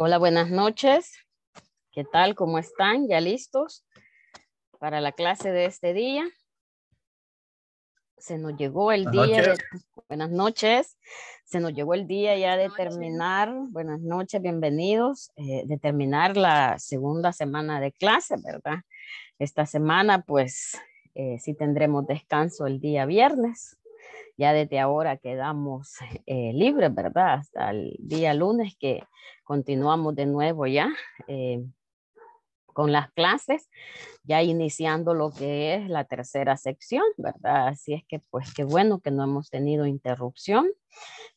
Hola, buenas noches. ¿Qué tal? ¿Cómo están? ¿Ya listos para la clase de este día? Se nos llegó el día. De, buenas noches. Se nos llegó el día ya de terminar. Buenas noches, bienvenidos. Eh, de terminar la segunda semana de clase, ¿verdad? Esta semana, pues, eh, sí tendremos descanso el día viernes ya desde ahora quedamos eh, libres, ¿verdad? Hasta el día lunes que continuamos de nuevo ya eh, con las clases, ya iniciando lo que es la tercera sección, ¿verdad? Así es que pues qué bueno que no hemos tenido interrupción,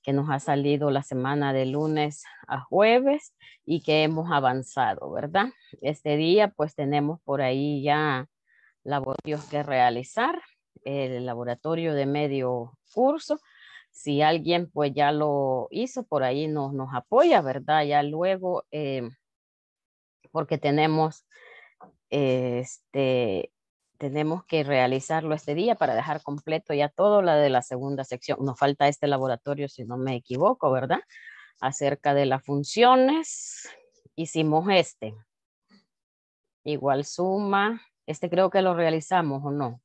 que nos ha salido la semana de lunes a jueves y que hemos avanzado, ¿verdad? Este día pues tenemos por ahí ya laborios que realizar el laboratorio de medio curso. Si alguien pues ya lo hizo, por ahí nos, nos apoya, ¿verdad? Ya luego, eh, porque tenemos, este, tenemos que realizarlo este día para dejar completo ya todo la de la segunda sección. Nos falta este laboratorio, si no me equivoco, ¿verdad? Acerca de las funciones, hicimos este. Igual suma, este creo que lo realizamos o no.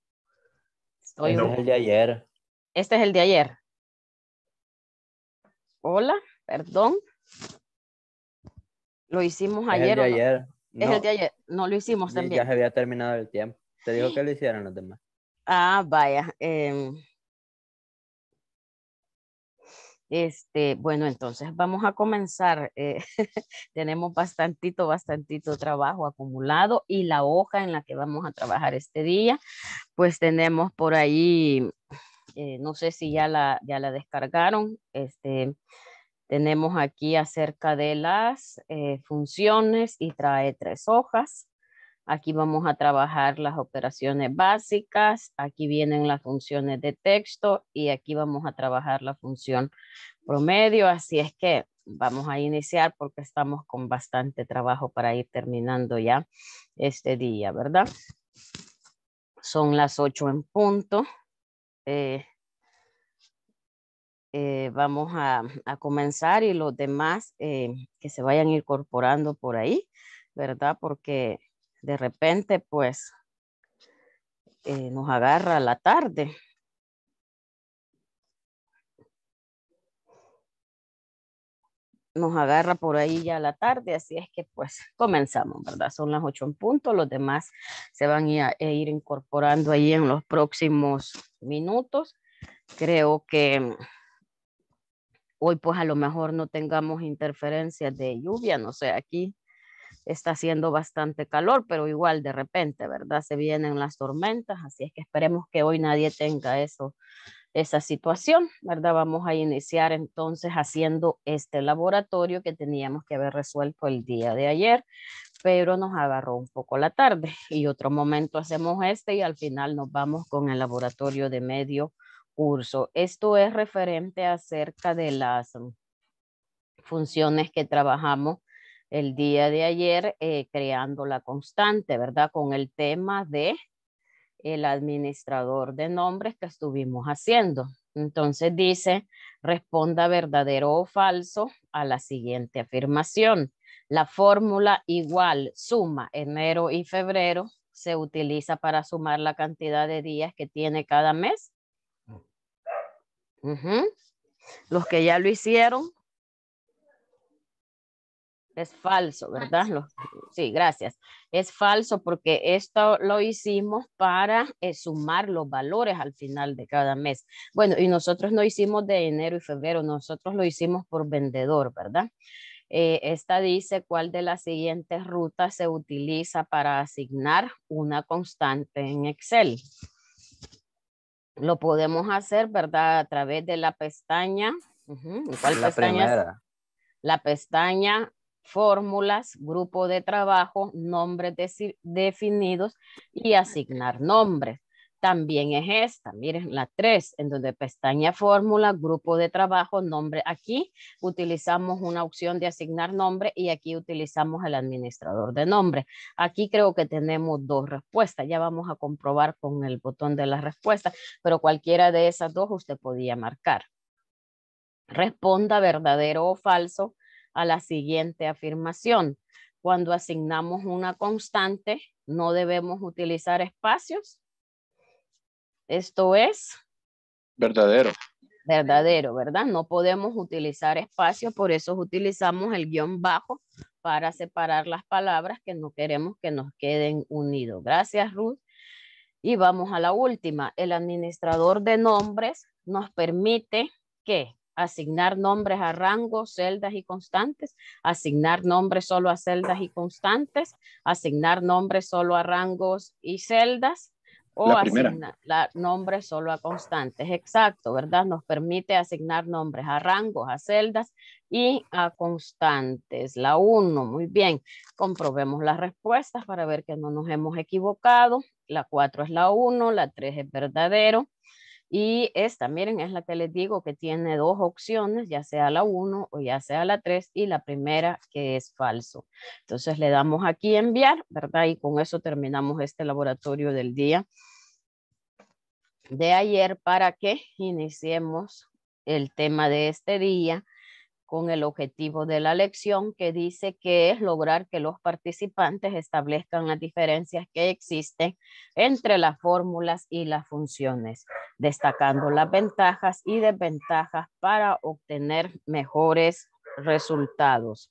Hoy este es el de ayer. Este es el de ayer. Hola, perdón. Lo hicimos ayer. Es el de ayer. No? lo hicimos también. Ya se había terminado el tiempo. Te dijo que lo hicieran los demás. Ah, vaya. Em, este, bueno, entonces vamos a comenzar. Eh, tenemos bastantito, bastantito trabajo acumulado y la hoja en la que vamos a trabajar este día, pues tenemos por ahí, eh, no sé si ya la, ya la descargaron, este, tenemos aquí acerca de las eh, funciones y trae tres hojas. Aquí vamos a trabajar las operaciones básicas, aquí vienen las funciones de texto y aquí vamos a trabajar la función promedio. Así es que vamos a iniciar porque estamos con bastante trabajo para ir terminando ya este día, ¿verdad? Son las ocho en punto. Eh, eh, vamos a, comenzar y los demás eh, que se vayan incorporando por ahí, ¿verdad? Porque de repente pues eh, nos agarra la tarde. Nos agarra por ahí ya la tarde, así es que pues comenzamos, ¿verdad? Son las ocho en punto, los demás se van a, ir incorporando ahí en los próximos minutos. Creo que hoy pues a lo mejor no tengamos interferencias de lluvia, no sé, aquí está haciendo bastante calor, pero igual de repente, ¿verdad? Se vienen las tormentas, así es que esperemos que hoy nadie tenga eso, esa situación, ¿verdad? Vamos a iniciar entonces haciendo este laboratorio que teníamos que haber resuelto el día de ayer, pero nos agarró un poco la tarde y otro momento hacemos este y al final nos vamos con el laboratorio de medio curso. Esto es referente acerca de las funciones que trabajamos el día de ayer eh, creando la constante, ¿verdad? Con el tema de el administrador de nombres que estuvimos haciendo. Entonces dice, responda verdadero o falso a la siguiente afirmación. La fórmula igual suma enero y febrero se utiliza para sumar la cantidad de días que tiene cada mes. Mm. Los que ya lo hicieron, es falso, ¿verdad? sí, gracias. Es falso porque esto lo hicimos para eh, sumar los valores al final de cada mes. Bueno, y nosotros no hicimos de enero y febrero, nosotros lo hicimos por vendedor, ¿verdad? Eh, esta dice cuál de las siguientes rutas se utiliza para asignar una constante en Excel. Lo podemos hacer, ¿verdad? A través de la pestaña. ¿Cuál pestaña? la pestaña fórmulas, grupo de trabajo, nombres definidos y asignar nombres. También es esta, miren, la 3, en donde pestaña fórmula, grupo de trabajo, nombre. Aquí utilizamos una opción de asignar nombre y aquí utilizamos el administrador de nombre. Aquí creo que tenemos dos respuestas. Ya vamos a comprobar con el botón de la respuesta, pero cualquiera de esas dos usted podía marcar. Responda verdadero o falso a la siguiente afirmación. Cuando asignamos una constante, no debemos utilizar espacios. Esto es... Verdadero. Verdadero, ¿verdad? No podemos utilizar espacios, por eso utilizamos el guión bajo para separar las palabras que no queremos que nos queden unidos. Gracias, Ruth. Y vamos a la última. El administrador de nombres nos permite que asignar nombres a rangos, celdas y constantes, asignar nombres solo a celdas y constantes, asignar nombres solo a rangos y celdas, o asignar nombres solo a constantes. Exacto, ¿verdad? Nos permite asignar nombres a rangos, a celdas y a constantes. La 1, muy bien. Comprobemos las respuestas para ver que no nos hemos equivocado. La 4 es la 1, la 3 es verdadero, y esta, miren, es la que les digo que tiene dos opciones, ya sea la 1 o ya sea la 3 y la primera que es falso. Entonces le damos aquí enviar, ¿verdad? Y con eso terminamos este laboratorio del día de ayer para que iniciemos el tema de este día con el objetivo de la lección que dice que es lograr que los participantes establezcan las diferencias que existen entre las fórmulas y las funciones, destacando las ventajas y desventajas para obtener mejores resultados.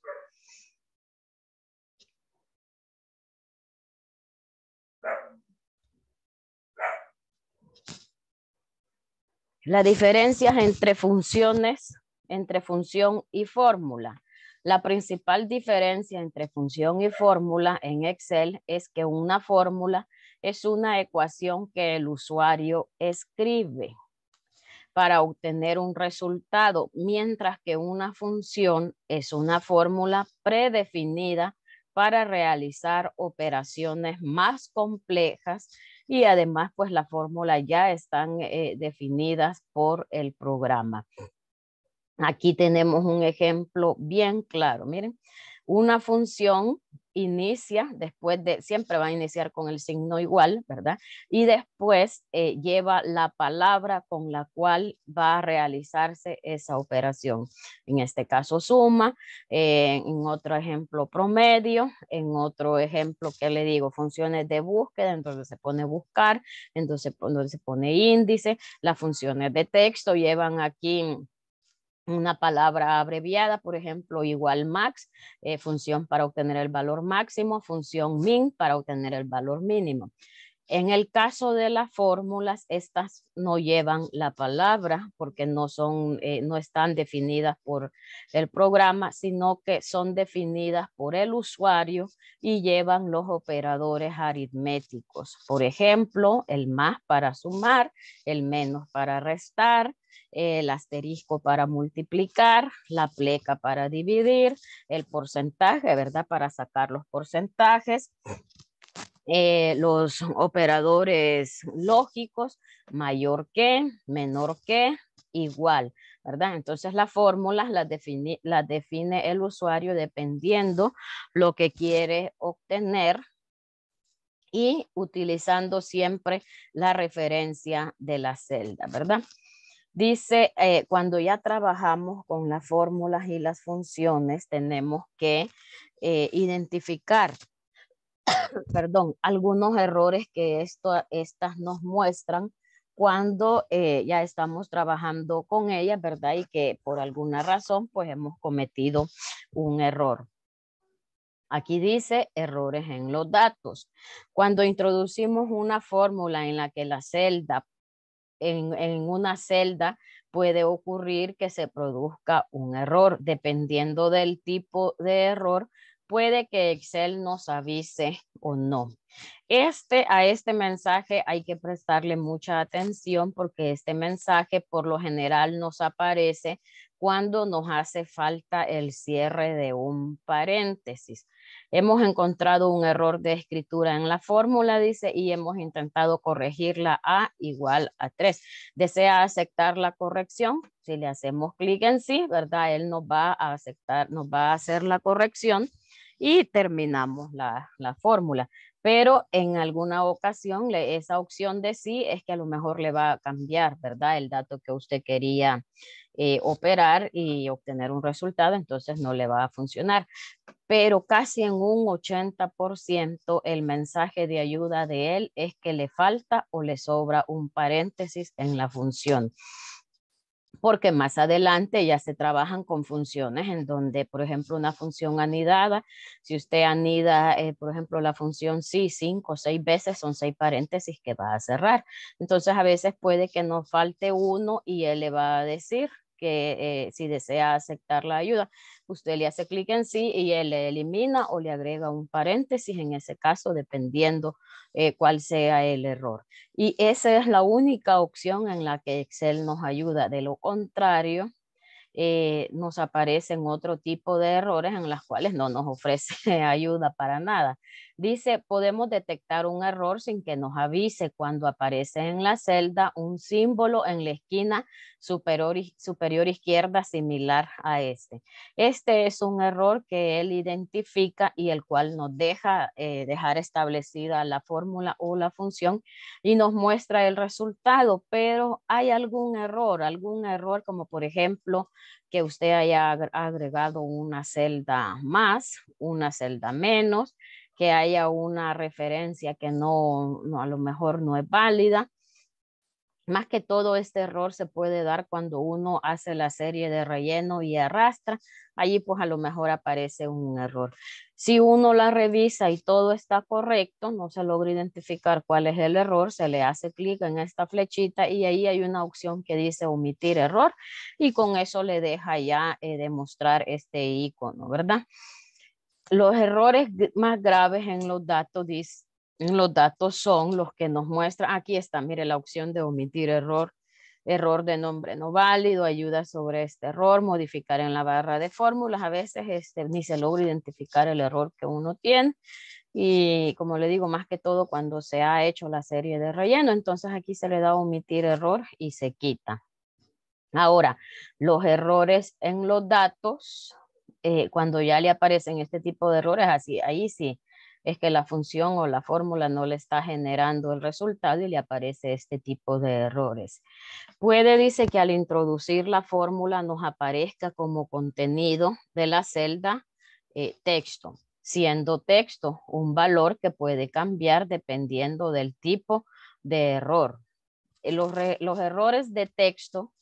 Las diferencias entre funciones entre función y fórmula. La principal diferencia entre función y fórmula en Excel es que una fórmula es una ecuación que el usuario escribe para obtener un resultado, mientras que una función es una fórmula predefinida para realizar operaciones más complejas y además pues la fórmula ya están eh, definidas por el programa. Aquí tenemos un ejemplo bien claro. Miren, una función inicia después de, siempre va a iniciar con el signo igual, ¿verdad? Y después eh, lleva la palabra con la cual va a realizarse esa operación. En este caso suma, eh, en otro ejemplo promedio, en otro ejemplo que le digo funciones de búsqueda, entonces se pone buscar, entonces, entonces se pone índice, las funciones de texto llevan aquí una palabra abreviada, por ejemplo, igual max, eh, función para obtener el valor máximo, función min para obtener el valor mínimo. En el caso de las fórmulas, estas no llevan la palabra porque no, son, eh, no están definidas por el programa, sino que son definidas por el usuario y llevan los operadores aritméticos. Por ejemplo, el más para sumar, el menos para restar, el asterisco para multiplicar, la pleca para dividir, el porcentaje, ¿verdad? Para sacar los porcentajes eh, los operadores lógicos, mayor que, menor que, igual, ¿verdad? Entonces las fórmulas las define, el usuario dependiendo lo que quiere obtener y utilizando siempre la referencia de la celda, ¿verdad? Dice, eh, cuando ya trabajamos con las fórmulas y las funciones, tenemos que eh, identificar perdón, algunos errores que esto, estas nos muestran cuando eh, ya estamos trabajando con ellas, ¿verdad? Y que por alguna razón, pues hemos cometido un error. Aquí dice errores en los datos. Cuando introducimos una fórmula en la que la celda, en una celda, puede ocurrir que se produzca un error. Dependiendo del tipo de error, puede que Excel nos avise o no. Este, a este mensaje hay que prestarle mucha atención porque este mensaje por lo general nos aparece cuando nos hace falta el cierre de un paréntesis. Hemos encontrado un error de escritura en la fórmula, dice, y hemos intentado corregirla a igual a 3. ¿Desea aceptar la corrección? Si le hacemos clic en sí, ¿verdad? Él nos va a aceptar, nos va a hacer la corrección y terminamos la, fórmula. Pero en alguna ocasión esa opción de sí es que a lo mejor le va a cambiar, ¿verdad? El dato que usted quería eh, operar y obtener un resultado, entonces no le va a funcionar. Pero casi en un 80% el mensaje de ayuda de él es que le falta o le sobra un paréntesis en la función porque más adelante ya se trabajan con funciones en donde, por ejemplo, una función anidada, si usted anida, eh, por ejemplo, la función sí cinco o seis veces, son seis paréntesis que va a cerrar. Entonces, a veces puede que nos falte uno y él le va a decir que eh, si desea aceptar la ayuda, usted le hace clic en sí y él le elimina o le agrega un paréntesis en ese caso, dependiendo eh, cuál sea el error. Y esa es la única opción en la que Excel nos ayuda. De lo contrario, eh, nos aparecen otro tipo de errores en las cuales no nos ofrece ayuda para nada. Dice, podemos detectar un error sin que nos avise cuando aparece en la celda un símbolo en la esquina superior, izquierda similar a este. Este es un error que él identifica y el cual nos deja eh, dejar establecida la fórmula o la función y nos muestra el resultado, pero hay algún error, algún error como por ejemplo que usted haya agregado una celda más, una celda menos, que haya una referencia que no, a lo mejor no es válida. Más que todo este error se puede dar cuando uno hace la serie de relleno y arrastra, allí pues a lo mejor aparece un error. Si uno la revisa y todo está correcto, no se logra identificar cuál es el error, se le hace clic en esta flechita y ahí hay una opción que dice omitir error y con eso le deja ya eh, demostrar este icono, ¿verdad? los errores más graves en los datos los datos son los que nos muestra, aquí está, mire la opción de omitir error, error de nombre no válido, ayuda sobre este error, modificar en la barra de fórmulas, a veces este, ni se logra identificar el error que uno tiene y como le digo, más que todo cuando se ha hecho la serie de relleno, entonces aquí se le da omitir error y se quita. Ahora, los errores en los datos eh, cuando ya le aparecen este tipo de errores, así, ahí sí es que la función o la fórmula no le está generando el resultado y le aparece este tipo de errores. Puede, dice, que al introducir la fórmula nos aparezca como contenido de la celda eh, texto, siendo texto un valor que puede cambiar dependiendo del tipo de error. Eh, los, errores de texto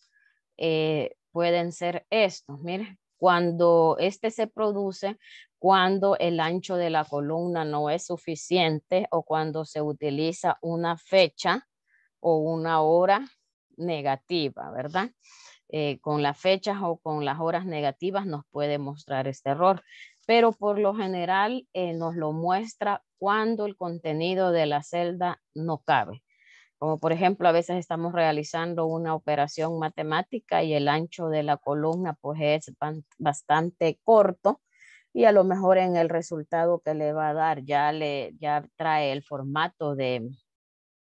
pueden ser estos, miren cuando este se produce, cuando el ancho de la columna no es suficiente o cuando se utiliza una fecha o una hora negativa, ¿verdad? Eh, con las fechas o con las horas negativas nos puede mostrar este error, pero por lo general eh, nos lo muestra cuando el contenido de la celda no cabe. Como por ejemplo, a veces estamos realizando una operación matemática y el ancho de la columna pues es bastante corto y a lo mejor en el resultado que le va a dar ya, le, ya trae el formato de,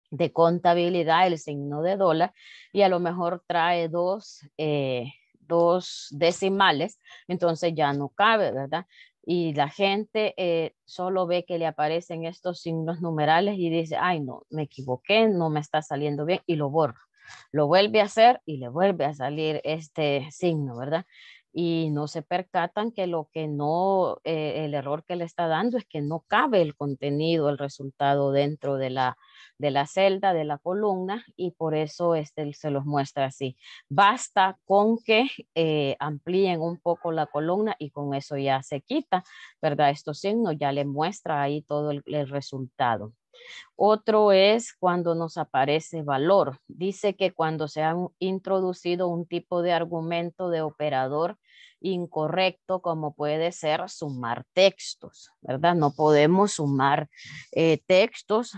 de contabilidad, el signo de dólar, y a lo mejor trae dos, eh, dos decimales, entonces ya no cabe, ¿verdad? y la gente eh, solo ve que le aparecen estos signos numerales y dice, ay, no, me equivoqué, no me está saliendo bien y lo borra. Lo vuelve a hacer y le vuelve a salir este signo, ¿verdad? y no se percatan que lo que no, eh, el error que le está dando es que no cabe el contenido, el resultado dentro de la, de la celda, de la columna, y por eso este, se los muestra así. Basta con que eh, amplíen un poco la columna y con eso ya se quita, ¿verdad? Estos signos ya le muestra ahí todo el resultado. Otro es cuando nos aparece valor. Dice que cuando se ha introducido un tipo de argumento de operador incorrecto, como puede ser sumar textos, ¿verdad? No podemos sumar eh, textos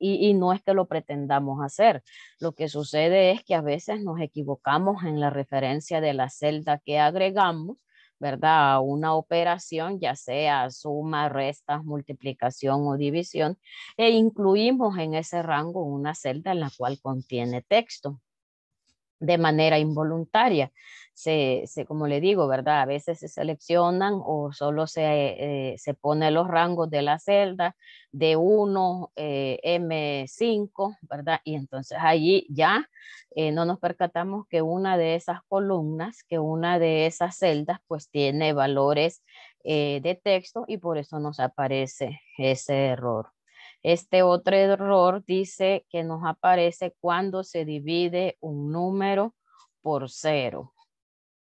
y no es que lo pretendamos hacer. Lo que sucede es que a veces nos equivocamos en la referencia de la celda que agregamos ¿verdad? Una operación, ya sea suma, resta, multiplicación o división, e incluimos en ese rango una celda en la cual contiene texto de manera involuntaria. Se, como le digo, ¿verdad? A veces se seleccionan o solo se, eh, pone los rangos de la celda de 1, eh, M5, ¿verdad? Y entonces allí ya eh, no nos percatamos que una de esas columnas, que una de esas celdas, pues tiene valores de texto y por eso nos aparece ese error. Este otro error dice que nos aparece cuando se divide un número por cero.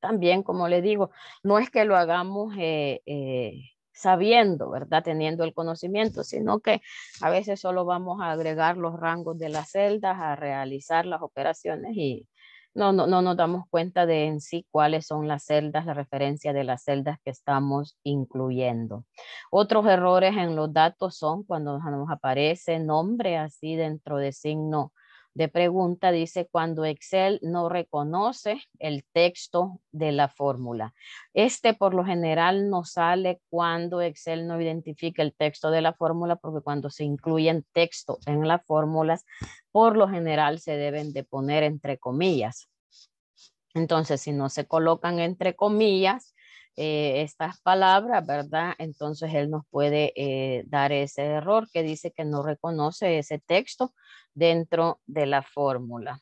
También, como le digo, no es que lo hagamos eh, eh, sabiendo, ¿verdad? Teniendo el conocimiento, sino que a veces solo vamos a agregar los rangos de las celdas, a realizar las operaciones y no, no, no nos damos cuenta de en sí cuáles son las celdas, la referencia de las celdas que estamos incluyendo. Otros errores en los datos son cuando nos aparece nombre así dentro de signo de pregunta dice cuando Excel no reconoce el texto de la fórmula. Este por lo general no sale cuando Excel no identifica el texto de la fórmula porque cuando se incluyen texto en las fórmulas, por lo general se deben de poner entre comillas. Entonces, si no se colocan entre comillas, eh, estas palabras, ¿verdad? Entonces él nos puede eh, dar ese error que dice que no reconoce ese texto dentro de la fórmula.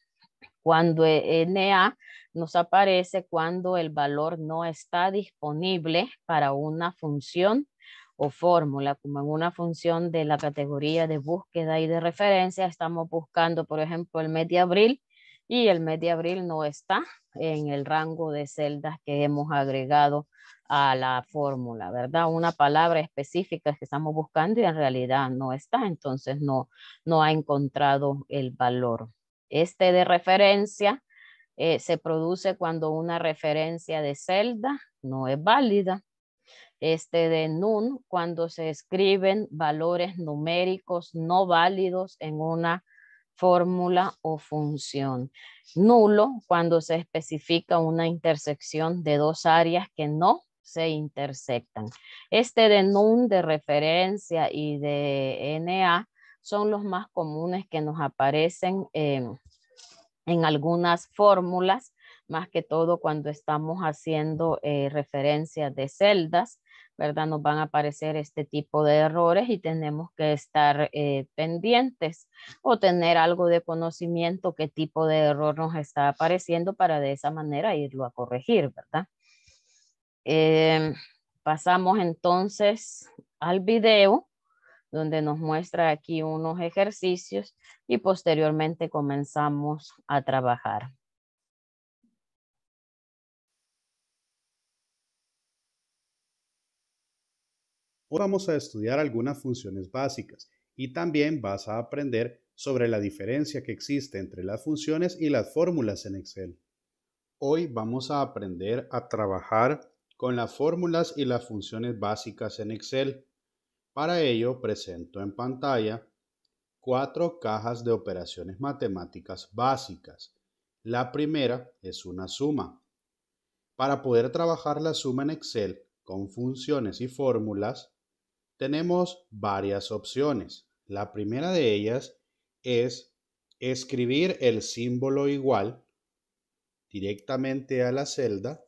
Cuando e, NA nos aparece cuando el valor no está disponible para una función o fórmula, como en una función de la categoría de búsqueda y de referencia, estamos buscando, por ejemplo, el mes de abril, y el mes de abril no está en el rango de celdas que hemos agregado a la fórmula, ¿verdad? Una palabra específica que estamos buscando y en realidad no está, entonces no, no ha encontrado el valor. Este de referencia eh, se produce cuando una referencia de celda no es válida. Este de NUN, cuando se escriben valores numéricos no válidos en una fórmula o función. Nulo cuando se especifica una intersección de dos áreas que no se intersectan. Este de NUN de referencia y de NA son los más comunes que nos aparecen em, en algunas fórmulas, más que todo cuando estamos haciendo eh, referencia referencias de celdas ¿verdad? Nos van a aparecer este tipo de errores y tenemos que estar eh, pendientes o tener algo de conocimiento qué tipo de error nos está apareciendo para de esa manera irlo a corregir, ¿verdad? Em, pasamos entonces al video donde nos muestra aquí unos ejercicios y posteriormente comenzamos a trabajar. Hoy vamos a estudiar algunas funciones básicas y también vas a aprender sobre la diferencia que existe entre las funciones y las fórmulas en Excel. Hoy vamos a aprender a trabajar con las fórmulas y las funciones básicas en Excel. Para ello presento en pantalla cuatro cajas de operaciones matemáticas básicas. La primera es una suma. Para poder trabajar la suma en Excel con funciones y fórmulas, tenemos varias opciones. La primera de ellas es escribir el símbolo igual directamente a la celda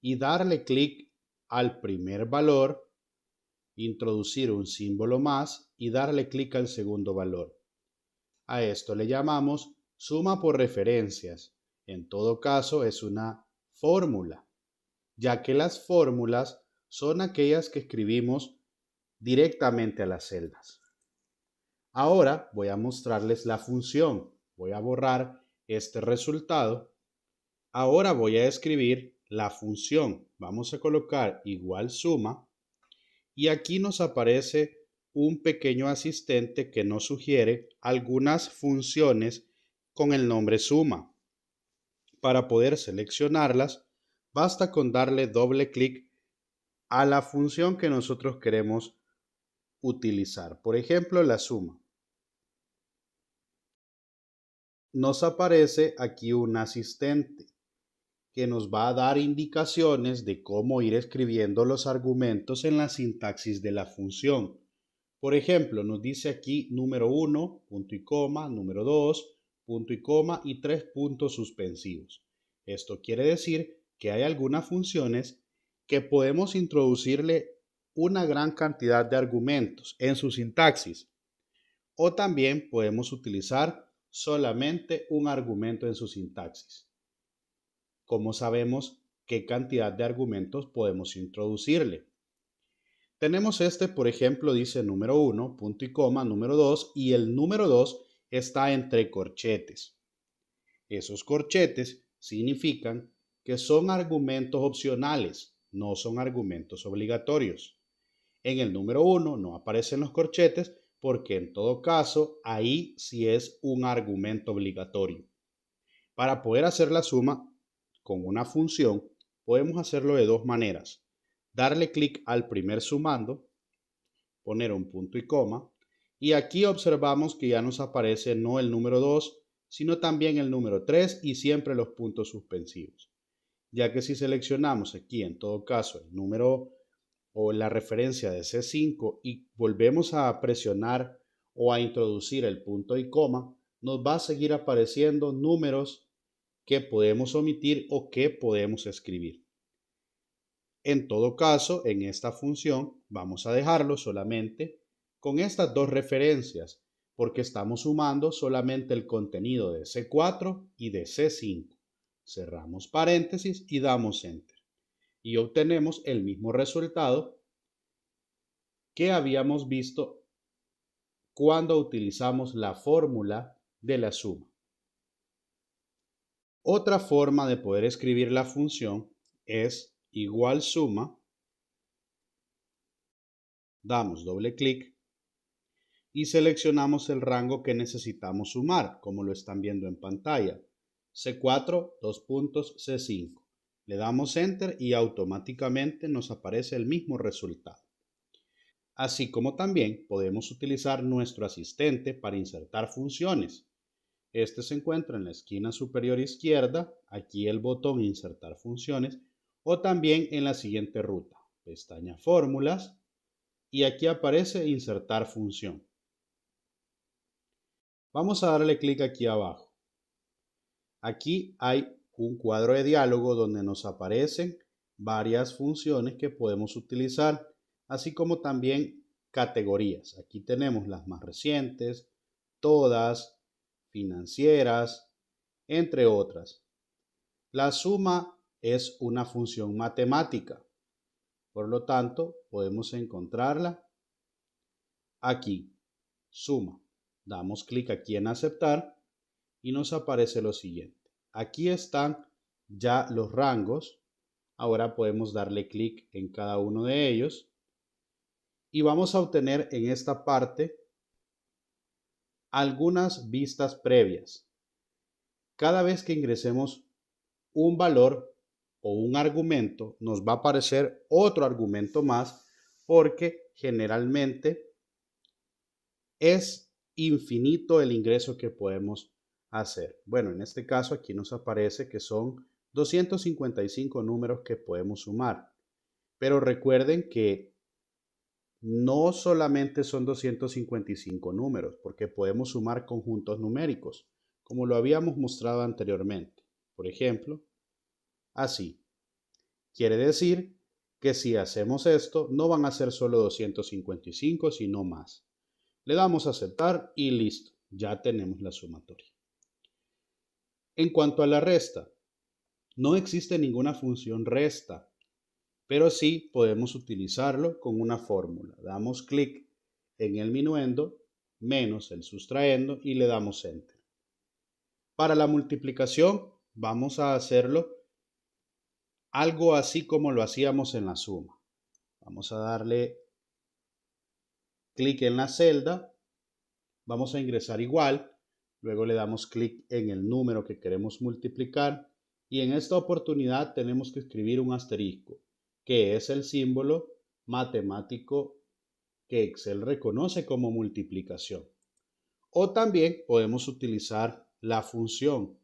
y darle clic al primer valor, introducir un símbolo más y darle clic al segundo valor. A esto le llamamos suma por referencias. En todo caso es una fórmula, ya que las fórmulas son aquellas que escribimos directamente a las celdas. Ahora voy a mostrarles la función. Voy a borrar este resultado. Ahora voy a escribir la función. Vamos a colocar igual suma. Y aquí nos aparece un pequeño asistente que nos sugiere algunas funciones con el nombre suma. Para poder seleccionarlas, basta con darle doble clic a la función que nosotros queremos utilizar. Por ejemplo, la suma. Nos aparece aquí un asistente que nos va a dar indicaciones de cómo ir escribiendo los argumentos en la sintaxis de la función. Por ejemplo, nos dice aquí número 1, punto y coma, número 2, punto y coma y tres puntos suspensivos. Esto quiere decir que hay algunas funciones que podemos introducirle una gran cantidad de argumentos en su sintaxis. O también podemos utilizar solamente un argumento en su sintaxis. como sabemos qué cantidad de argumentos podemos introducirle? Tenemos este, por ejemplo, dice número 1, punto y coma, número 2, y el número 2 está entre corchetes. Esos corchetes significan que son argumentos opcionales, no son argumentos obligatorios. En el número 1 no aparecen los corchetes porque en todo caso ahí sí es un argumento obligatorio. Para poder hacer la suma con una función, podemos hacerlo de dos maneras. Darle clic al primer sumando, poner un punto y coma, y aquí observamos que ya nos aparece no el número 2, sino también el número 3 y siempre los puntos suspensivos. Ya que si seleccionamos aquí en todo caso el número o la referencia de C5 y volvemos a presionar o a introducir el punto y coma, nos va a seguir apareciendo números que podemos omitir o que podemos escribir. En todo caso, en esta función vamos a dejarlo solamente con estas dos referencias, porque estamos sumando solamente el contenido de C4 y de C5. Cerramos paréntesis y damos enter y obtenemos el mismo resultado que habíamos visto cuando utilizamos la fórmula de la suma. Otra forma de poder escribir la función es igual suma, damos doble clic y seleccionamos el rango que necesitamos sumar, como lo están viendo en pantalla, C4, 2 puntos, C5. Le damos enter y automáticamente nos aparece el mismo resultado. Así como también podemos utilizar nuestro asistente para insertar funciones. Este se encuentra en la esquina superior izquierda, aquí el botón insertar funciones, o también en la siguiente ruta, pestaña fórmulas, y aquí aparece insertar función. Vamos a darle clic aquí abajo. Aquí hay un cuadro de diálogo donde nos aparecen varias funciones que podemos utilizar, así como también categorías. Aquí tenemos las más recientes, todas, financieras, entre otras. La suma es una función matemática, por lo tanto podemos encontrarla aquí, suma. Damos clic aquí en aceptar y nos aparece lo siguiente. Aquí están ya los rangos. Ahora podemos darle clic en cada uno de ellos. Y vamos a obtener en esta parte algunas vistas previas. Cada vez que ingresemos un valor o un argumento, nos va a aparecer otro argumento más porque generalmente es infinito el ingreso que podemos hacer. Bueno, en este caso aquí nos aparece que son 255 números que podemos sumar. Pero recuerden que no solamente son 255 números, porque podemos sumar conjuntos numéricos, como lo habíamos mostrado anteriormente. Por ejemplo, así. Quiere decir que si hacemos esto, no van a ser solo 255, sino más. Le damos a aceptar y listo, ya tenemos la sumatoria. En cuanto a la resta, no existe ninguna función resta, pero sí podemos utilizarlo con una fórmula. Damos clic en el minuendo menos el sustraendo y le damos enter. Para la multiplicación vamos a hacerlo algo así como lo hacíamos en la suma. Vamos a darle clic en la celda, vamos a ingresar igual Luego le damos clic en el número que queremos multiplicar y en esta oportunidad tenemos que escribir un asterisco, que es el símbolo matemático que Excel reconoce como multiplicación. O también podemos utilizar la función,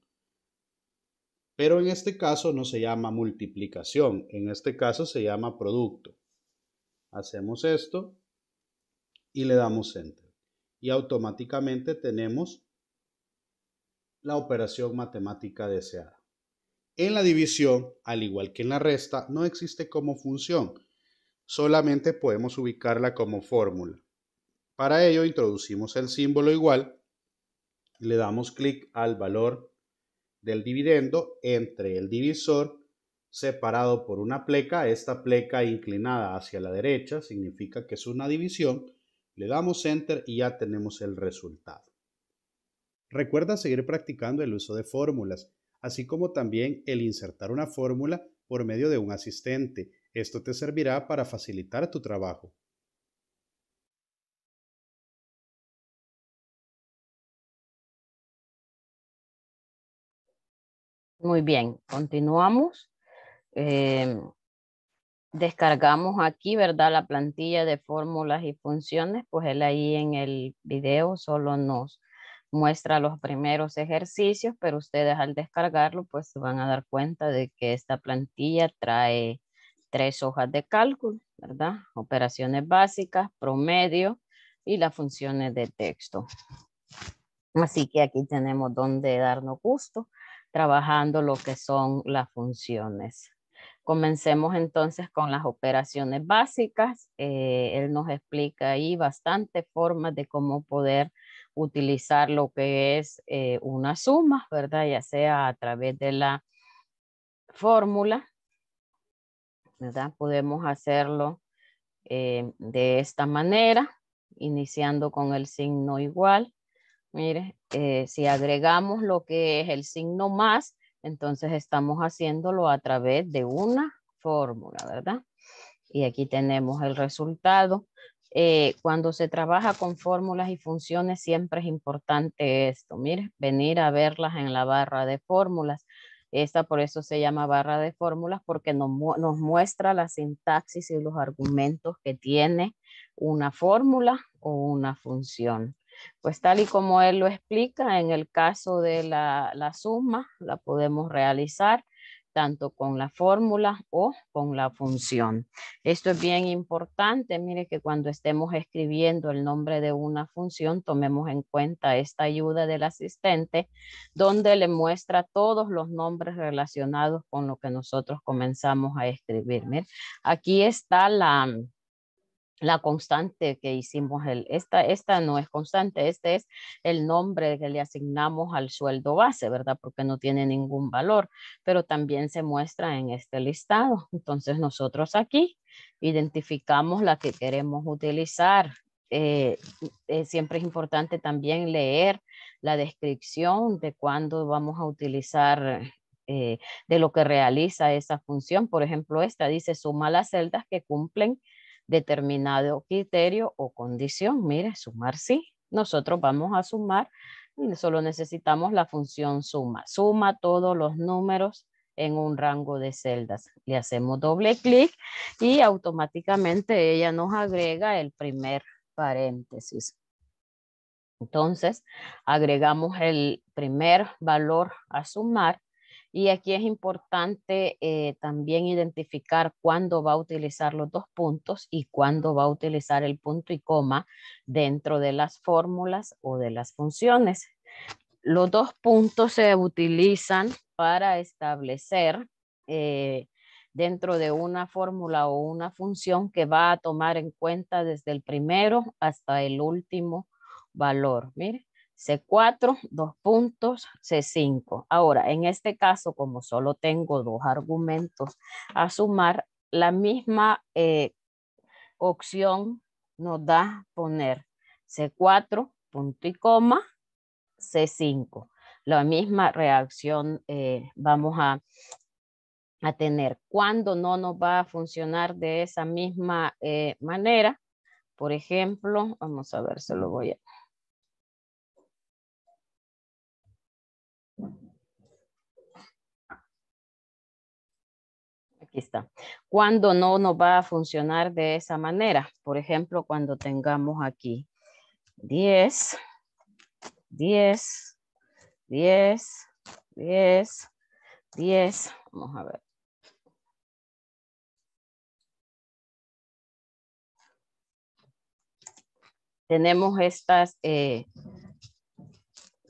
pero en este caso no se llama multiplicación, en este caso se llama producto. Hacemos esto y le damos enter. Y automáticamente tenemos la operación matemática deseada. En la división, al igual que en la resta, no existe como función, solamente podemos ubicarla como fórmula. Para ello introducimos el símbolo igual, le damos clic al valor del dividendo entre el divisor separado por una pleca, esta pleca inclinada hacia la derecha significa que es una división, le damos enter y ya tenemos el resultado. Recuerda seguir practicando el uso de fórmulas, así como también el insertar una fórmula por medio de un asistente. Esto te servirá para facilitar tu trabajo. Muy bien, continuamos. Em, descargamos aquí, ¿verdad? La plantilla de fórmulas y funciones, pues él ahí en el video solo nos muestra los primeros ejercicios, pero ustedes al descargarlo pues se van a dar cuenta de que esta plantilla trae tres hojas de cálculo, ¿verdad? Operaciones básicas, promedio y las funciones de texto. Así que aquí tenemos donde darnos gusto, trabajando lo que son las funciones. Comencemos entonces con las operaciones básicas. Eh, él nos explica ahí bastante formas de cómo poder utilizar lo que es eh, una suma, ¿verdad? Ya sea a través de la fórmula, ¿verdad? Podemos hacerlo eh, de esta manera, iniciando con el signo igual. Mire, eh, si agregamos lo que es el signo más, entonces estamos haciéndolo a través de una fórmula, ¿verdad? Y aquí tenemos el resultado. Eh, cuando se trabaja con fórmulas y funciones siempre es importante esto, mire, venir a verlas en la barra de fórmulas. Esta por eso se llama barra de fórmulas porque nos, muestra la sintaxis y los argumentos que tiene una fórmula o una función. Pues tal y como él lo explica, en el caso de la suma, la podemos realizar tanto con la fórmula o con la función. Esto es bien importante, mire que cuando estemos escribiendo el nombre de una función, tomemos en cuenta esta ayuda del asistente, donde le muestra todos los nombres relacionados con lo que nosotros comenzamos a escribir. aquí está la, la constante que hicimos, el, esta, esta no es constante, este es el nombre que le asignamos al sueldo base, ¿verdad? Porque no tiene ningún valor, pero también se muestra en este listado. Entonces nosotros aquí identificamos la que queremos utilizar. Eh, eh, siempre es importante también leer la descripción de cuándo vamos a utilizar eh, de lo que realiza esa función. Por ejemplo, esta dice suma las celdas que cumplen determinado criterio o condición. Mire, sumar sí. Nosotros vamos a sumar y solo necesitamos la función suma. Suma todos los números en un rango de celdas. Le hacemos doble clic y automáticamente ella nos agrega el primer paréntesis. Entonces, agregamos el primer valor a sumar y aquí es importante eh, también identificar cuándo va a utilizar los dos puntos y cuándo va a utilizar el punto y coma dentro de las fórmulas o de las funciones. Los dos puntos se utilizan para establecer eh, dentro de una fórmula o una función que va a tomar en cuenta desde el primero hasta el último valor. Mire, C4, dos puntos, C5. Ahora, en este caso, como solo tengo dos argumentos a sumar, la misma eh, opción nos da poner C4, punto y coma, C5. La misma reacción eh, vamos a, a tener. Cuando no nos va a funcionar de esa misma eh, manera, por ejemplo, vamos a ver, se lo voy a Cuando no nos va a funcionar de esa manera. Por ejemplo, cuando tengamos aquí 10, 10, 10, 10, 10. Vamos a ver. Tenemos estas eh,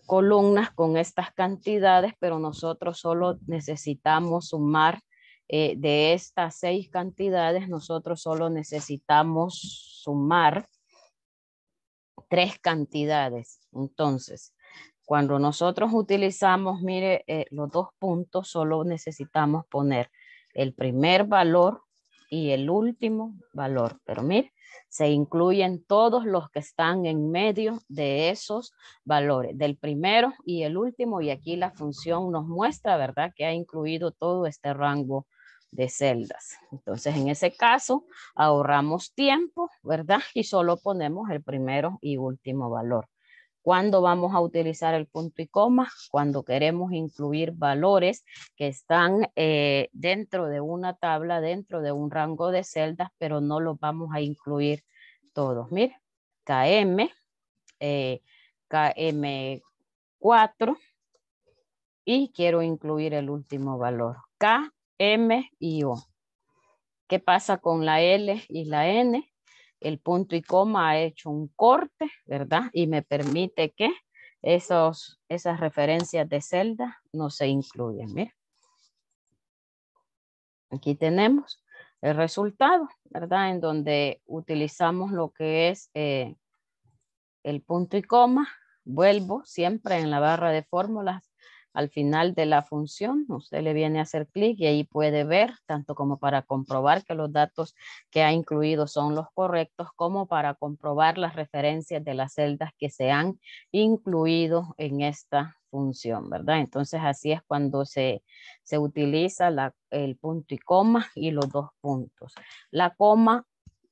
columnas con estas cantidades, pero nosotros solo necesitamos sumar eh, de estas seis cantidades, nosotros solo necesitamos sumar tres cantidades. Entonces, cuando nosotros utilizamos, mire, eh, los dos puntos, solo necesitamos poner el primer valor y el último valor. Pero mire, se incluyen todos los que están en medio de esos valores, del primero y el último, y aquí la función nos muestra, ¿verdad?, que ha incluido todo este rango de celdas. Entonces, en ese caso, ahorramos tiempo, ¿verdad? Y solo ponemos el primero y último valor. ¿Cuándo vamos a utilizar el punto y coma? Cuando queremos incluir valores que están eh, dentro de una tabla, dentro de un rango de celdas, pero no los vamos a incluir todos. miren KM, eh, KM4 y quiero incluir el último valor, K M y O. ¿Qué pasa con la L y la N? El punto y coma ha hecho un corte, ¿verdad? Y me permite que esos, esas referencias de celda no se incluyan. Mira. Aquí tenemos el resultado, ¿verdad? En donde utilizamos lo que es eh, el punto y coma. Vuelvo siempre en la barra de fórmulas al final de la función, usted le viene a hacer clic y ahí puede ver, tanto como para comprobar que los datos que ha incluido son los correctos, como para comprobar las referencias de las celdas que se han incluido en esta función, ¿verdad? Entonces así es cuando se, utiliza el punto y coma y los dos puntos. La coma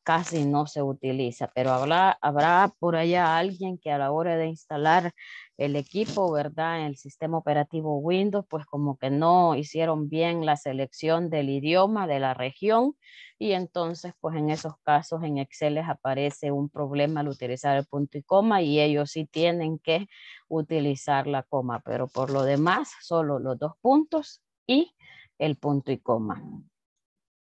casi no se utiliza, pero habrá, habrá por allá alguien que a la hora de instalar el equipo, ¿verdad? En el sistema operativo Windows, pues como que no hicieron bien la selección del idioma de la región y entonces pues en esos casos en Excel les aparece un problema al utilizar el punto y coma y ellos sí tienen que utilizar la coma, pero por lo demás solo los dos puntos y el punto y coma.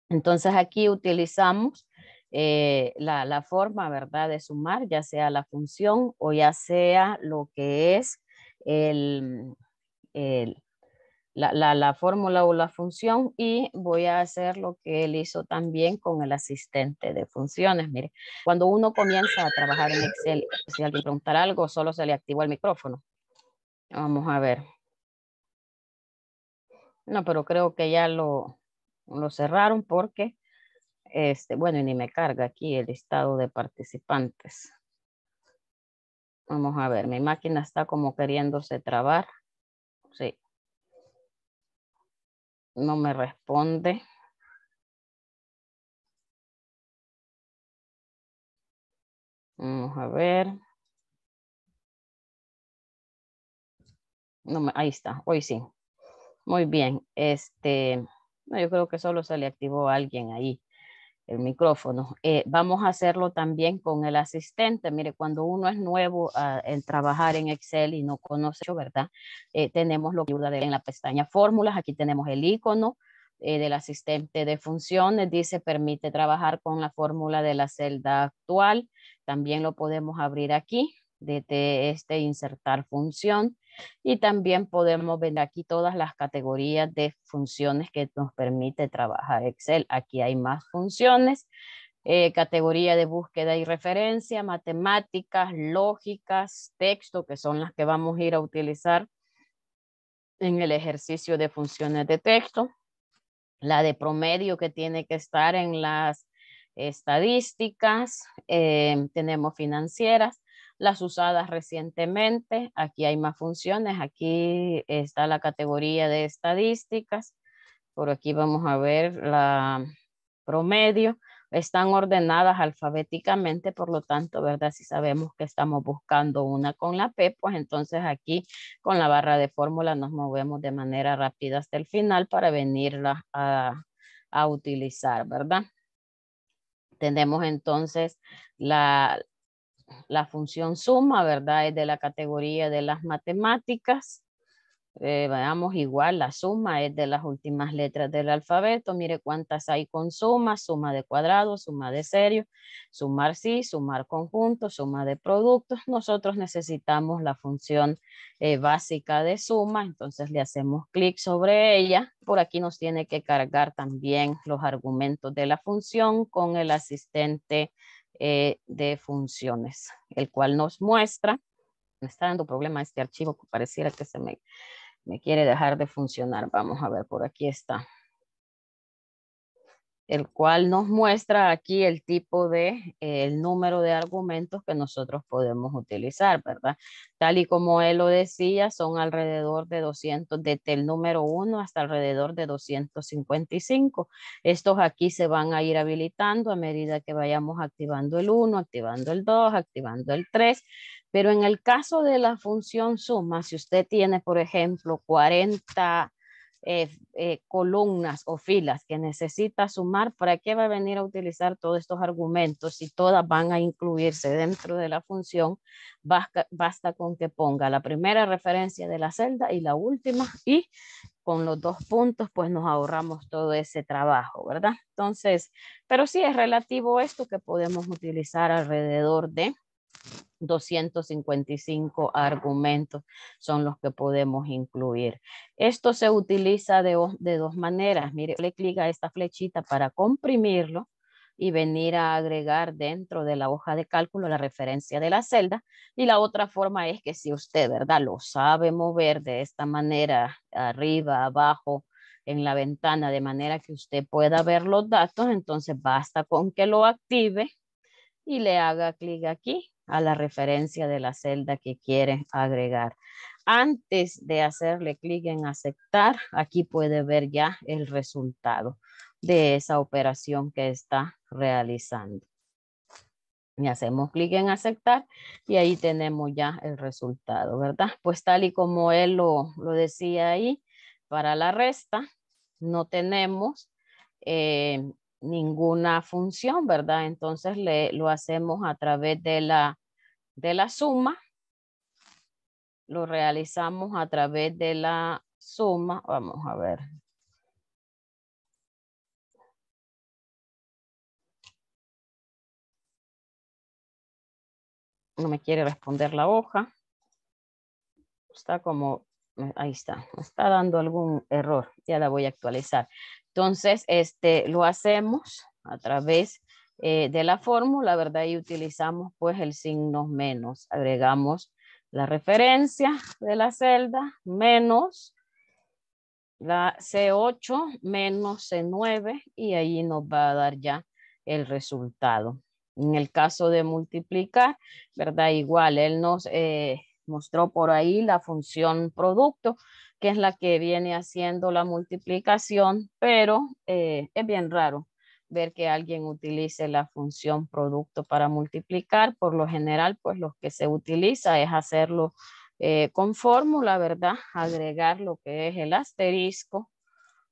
Entonces aquí utilizamos eh, la, forma, ¿verdad?, de sumar, ya sea la función o ya sea lo que es el, la, fórmula o la función y voy a hacer lo que él hizo también con el asistente de funciones. Mire, cuando uno comienza a trabajar en Excel, si alguien preguntar algo, solo se le activó el micrófono. Vamos a ver. No, pero creo que ya lo, lo cerraron porque este, bueno, y ni me carga aquí el listado de participantes. Vamos a ver, mi máquina está como queriéndose trabar. Sí. No me responde. Vamos a ver. No me, ahí está, hoy sí. Muy bien. Este, no, yo creo que solo se le activó a alguien ahí el micrófono. Eh, vamos a hacerlo también con el asistente. Mire, cuando uno es nuevo en trabajar en Excel y no conoce, ¿verdad? Eh, tenemos lo que ayuda en la pestaña fórmulas. Aquí tenemos el icono eh, del asistente de funciones. Dice, permite trabajar con la fórmula de la celda actual. También lo podemos abrir aquí desde este insertar función. Y también podemos ver aquí todas las categorías de funciones que nos permite trabajar Excel. Aquí hay más funciones, eh, categoría de búsqueda y referencia, matemáticas, lógicas, texto, que son las que vamos a ir a utilizar en el ejercicio de funciones de texto. La de promedio que tiene que estar en las estadísticas, eh, tenemos financieras, las usadas recientemente. Aquí hay más funciones. Aquí está la categoría de estadísticas. Por aquí vamos a ver la promedio. Están ordenadas alfabéticamente, por lo tanto, ¿verdad? Si sabemos que estamos buscando una con la P, pues entonces aquí con la barra de fórmula nos movemos de manera rápida hasta el final para venirla a, a utilizar, ¿verdad? Tenemos entonces la, la función suma, ¿verdad? Es de la categoría de las matemáticas. Eh, veamos igual, la suma es de las últimas letras del alfabeto. Mire cuántas hay con suma, suma de cuadrados, suma de serio, sumar sí, sumar conjunto, suma de productos. Nosotros necesitamos la función eh, básica de suma, entonces le hacemos clic sobre ella. Por aquí nos tiene que cargar también los argumentos de la función con el asistente eh, de funciones, el cual nos muestra, me está dando problema este archivo que pareciera que se me, me quiere dejar de funcionar. Vamos a ver, por aquí está el cual nos muestra aquí el tipo de, eh, el número de argumentos que nosotros podemos utilizar, ¿verdad? Tal y como él lo decía, son alrededor de 200, desde el número 1 hasta alrededor de 255. Estos aquí se van a ir habilitando a medida que vayamos activando el 1, activando el 2, activando el 3, pero en el caso de la función suma, si usted tiene, por ejemplo, 40 eh, eh, columnas o filas que necesita sumar, ¿para qué va a venir a utilizar todos estos argumentos? Si todas van a incluirse dentro de la función, basta, basta con que ponga la primera referencia de la celda y la última y con los dos puntos, pues nos ahorramos todo ese trabajo, ¿verdad? Entonces, pero sí es relativo esto que podemos utilizar alrededor de 255 argumentos son los que podemos incluir. Esto se utiliza de, dos maneras. Mire, le clic a esta flechita para comprimirlo y venir a agregar dentro de la hoja de cálculo la referencia de la celda. Y la otra forma es que si usted, ¿verdad? Lo sabe mover de esta manera, arriba, abajo, en la ventana, de manera que usted pueda ver los datos, entonces basta con que lo active y le haga clic aquí a la referencia de la celda que quiere agregar. Antes de hacerle clic en aceptar, aquí puede ver ya el resultado de esa operación que está realizando. Y hacemos clic en aceptar y ahí tenemos ya el resultado, ¿verdad? Pues tal y como él lo, decía ahí, para la resta no tenemos eh, ninguna función, ¿verdad? Entonces le, lo hacemos a través de la, de la suma, lo realizamos a través de la suma, vamos a ver. No me quiere responder la hoja. Está como, ahí está, está dando algún error, ya la voy a actualizar. Entonces, este, lo hacemos a través eh, de la fórmula, ¿verdad? Y utilizamos pues el signo menos. Agregamos la referencia de la celda menos la C8 menos C9 y ahí nos va a dar ya el resultado. En el caso de multiplicar, ¿verdad? Igual, él nos eh, mostró por ahí la función producto, que es la que viene haciendo la multiplicación, pero eh, es bien raro ver que alguien utilice la función producto para multiplicar. Por lo general, pues lo que se utiliza es hacerlo eh, con fórmula, ¿verdad? Agregar lo que es el asterisco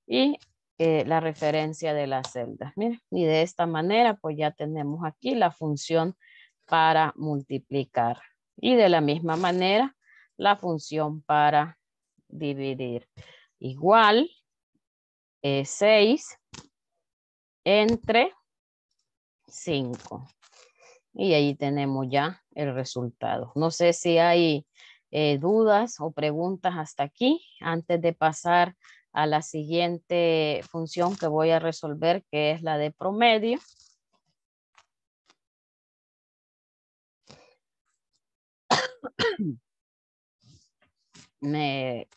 y eh, la referencia de las celdas. y de esta manera, pues ya tenemos aquí la función para multiplicar. Y de la misma manera, la función para dividir igual 6 eh, entre 5. Y ahí tenemos ya el resultado. No sé si hay eh, dudas o preguntas hasta aquí antes de pasar a la siguiente función que voy a resolver, que es la de promedio. Me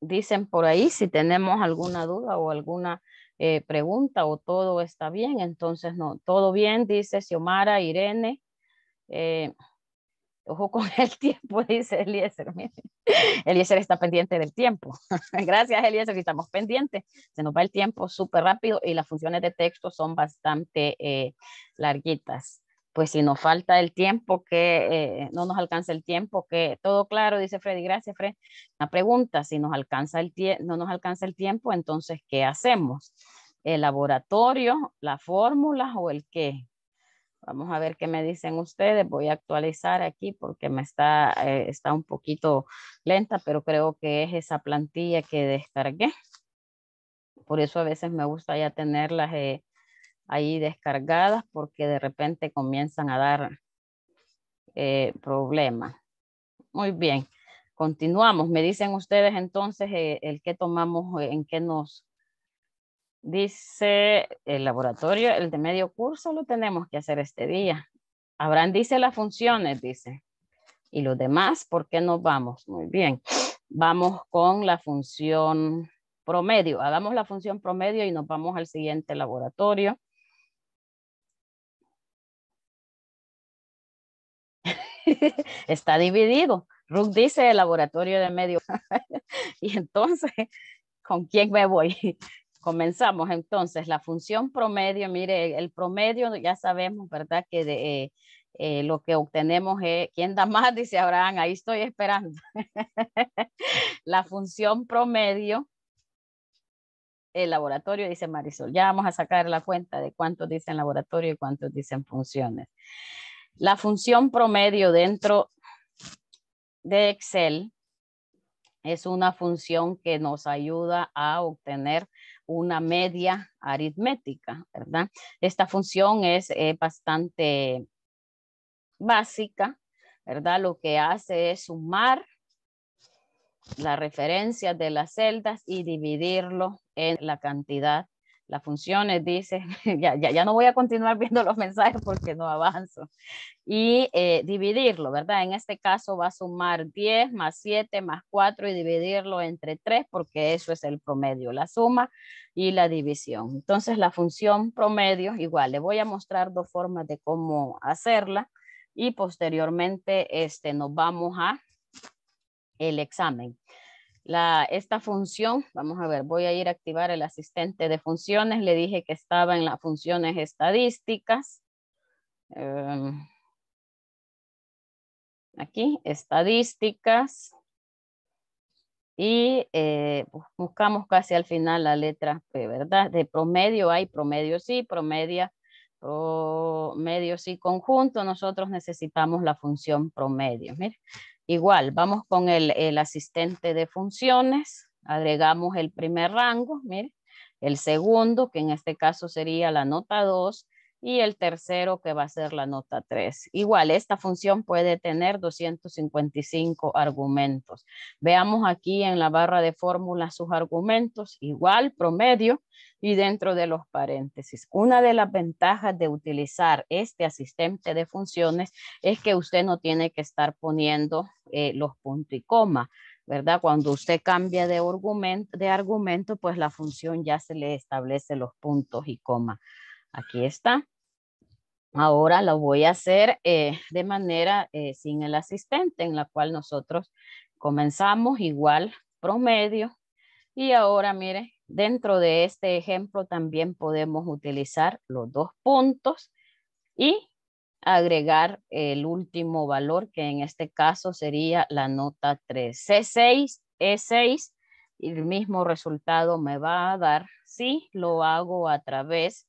dicen por ahí si tenemos alguna duda o alguna eh, pregunta o todo está bien. Entonces, no, todo bien, dice Xiomara, Irene. Eh, ojo con el tiempo, dice Eliezer. Eliezer está pendiente del tiempo. Gracias, Eliezer, estamos pendientes. Se nos va el tiempo súper rápido y las funciones de texto son bastante eh, larguitas pues si nos falta el tiempo, que eh, no nos alcanza el tiempo, que todo claro, dice Freddy, gracias Fred. la pregunta, si nos alcanza el no nos alcanza el tiempo, entonces, ¿qué hacemos? ¿El laboratorio, la fórmula o el qué? Vamos a ver qué me dicen ustedes. Voy a actualizar aquí porque me está, eh, está un poquito lenta, pero creo que es esa plantilla que descargué. Por eso a veces me gusta ya tenerlas eh, ahí descargadas porque de repente comienzan a dar eh, problemas. Muy bien, continuamos. Me dicen ustedes entonces eh, el que tomamos, eh, en qué nos dice el laboratorio, el de medio curso lo tenemos que hacer este día. Abraham dice las funciones, dice. Y los demás, ¿por qué nos vamos? Muy bien, vamos con la función promedio. Hagamos la función promedio y nos vamos al siguiente laboratorio. está dividido. Ruth dice el laboratorio de medio. y entonces, ¿con quién me voy? Comenzamos entonces la función promedio. Mire, el promedio ya sabemos, ¿verdad? Que eh, eh, lo que obtenemos es, ¿quién da más? Dice Abraham, ahí estoy esperando. la función promedio, el laboratorio, dice Marisol. Ya vamos a sacar la cuenta de cuántos dicen laboratorio y cuántos dicen funciones la función promedio dentro de Excel es una función que nos ayuda a obtener una media aritmética, ¿verdad? Esta función es eh, bastante básica, ¿verdad? Lo que hace es sumar la referencia de las celdas y dividirlo en la cantidad las funciones, dice, ya, ya, no voy a continuar viendo los mensajes porque no avanzo. Y eh, dividirlo, ¿verdad? En este caso va a sumar 10 más 7 más 4 y dividirlo entre 3 porque eso es el promedio, la suma y la división. Entonces la función promedio, igual, le voy a mostrar dos formas de cómo hacerla y posteriormente este, nos vamos a el examen esta función, vamos a ver, voy a ir a activar el asistente de funciones, le dije que estaba en las funciones estadísticas. Em, aquí, estadísticas. Y eh, buscamos casi al final la letra P, ¿verdad? De promedio hay, promedio sí, promedia, sí y conjunto. Nosotros necesitamos la función promedio. miren. Igual, vamos con el, asistente de funciones, agregamos el primer rango, el segundo, que en este caso sería la nota 2, y el tercero que va a ser la nota 3. Igual, esta función puede tener 255 argumentos. Veamos aquí en la barra de fórmulas sus argumentos, igual promedio y dentro de los paréntesis. Una de las ventajas de utilizar este asistente de funciones es que usted no tiene que estar poniendo eh, los puntos y coma. ¿verdad? Cuando usted cambia de argumento, de argumento, pues la función ya se le establece los puntos y coma. Aquí está. Ahora lo voy a hacer eh, de manera eh, sin el asistente, en la cual nosotros comenzamos igual promedio. Y ahora, mire, dentro de este ejemplo también podemos utilizar los dos puntos y agregar el último valor, que en este caso sería la nota 3. C6, E6, el mismo resultado me va a dar si lo hago a través